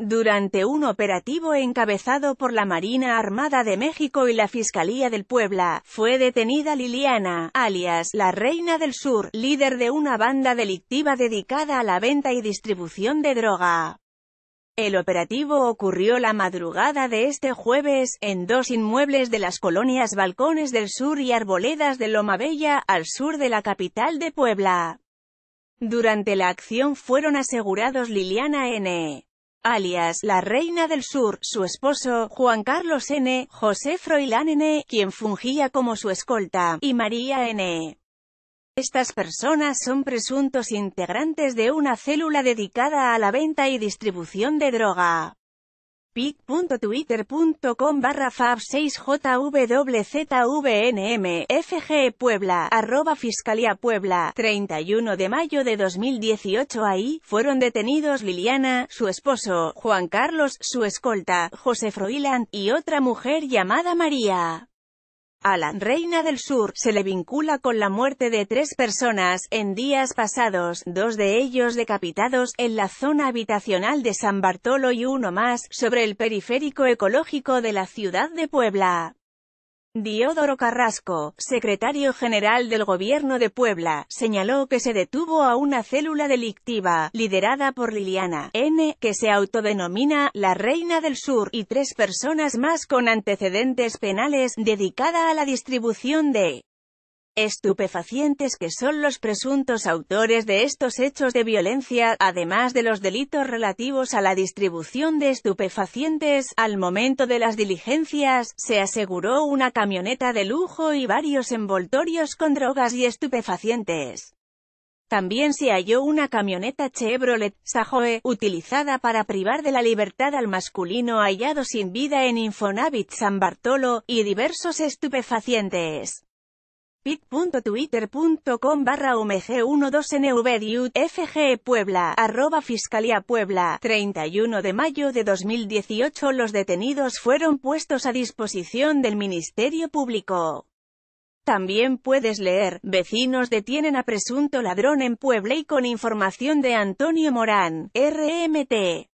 Durante un operativo encabezado por la Marina Armada de México y la Fiscalía del Puebla, fue detenida Liliana, alias la Reina del Sur, líder de una banda delictiva dedicada a la venta y distribución de droga. El operativo ocurrió la madrugada de este jueves, en dos inmuebles de las colonias Balcones del Sur y Arboledas de Bella, al sur de la capital de Puebla. Durante la acción fueron asegurados Liliana N alias la Reina del Sur, su esposo, Juan Carlos N., José Froilán N., quien fungía como su escolta, y María N. Estas personas son presuntos integrantes de una célula dedicada a la venta y distribución de droga pic.twitter.com barra fab 6 fg Puebla, arroba Fiscalía Puebla, 31 de mayo de 2018 ahí, fueron detenidos Liliana, su esposo, Juan Carlos, su escolta, José Froiland, y otra mujer llamada María. A la reina del sur se le vincula con la muerte de tres personas, en días pasados, dos de ellos decapitados, en la zona habitacional de San Bartolo y uno más, sobre el periférico ecológico de la ciudad de Puebla. Diodoro Carrasco, secretario general del Gobierno de Puebla, señaló que se detuvo a una célula delictiva, liderada por Liliana N., que se autodenomina la Reina del Sur, y tres personas más con antecedentes penales, dedicada a la distribución de estupefacientes que son los presuntos autores de estos hechos de violencia, además de los delitos relativos a la distribución de estupefacientes. Al momento de las diligencias, se aseguró una camioneta de lujo y varios envoltorios con drogas y estupefacientes. También se halló una camioneta Chevrolet Sajoe, utilizada para privar de la libertad al masculino hallado sin vida en Infonavit San Bartolo, y diversos estupefacientes pittwittercom barra omg12nvdiutfg arroba Fiscalía Puebla, 31 de mayo de 2018 Los detenidos fueron puestos a disposición del Ministerio Público. También puedes leer, vecinos detienen a presunto ladrón en Puebla y con información de Antonio Morán, RMT.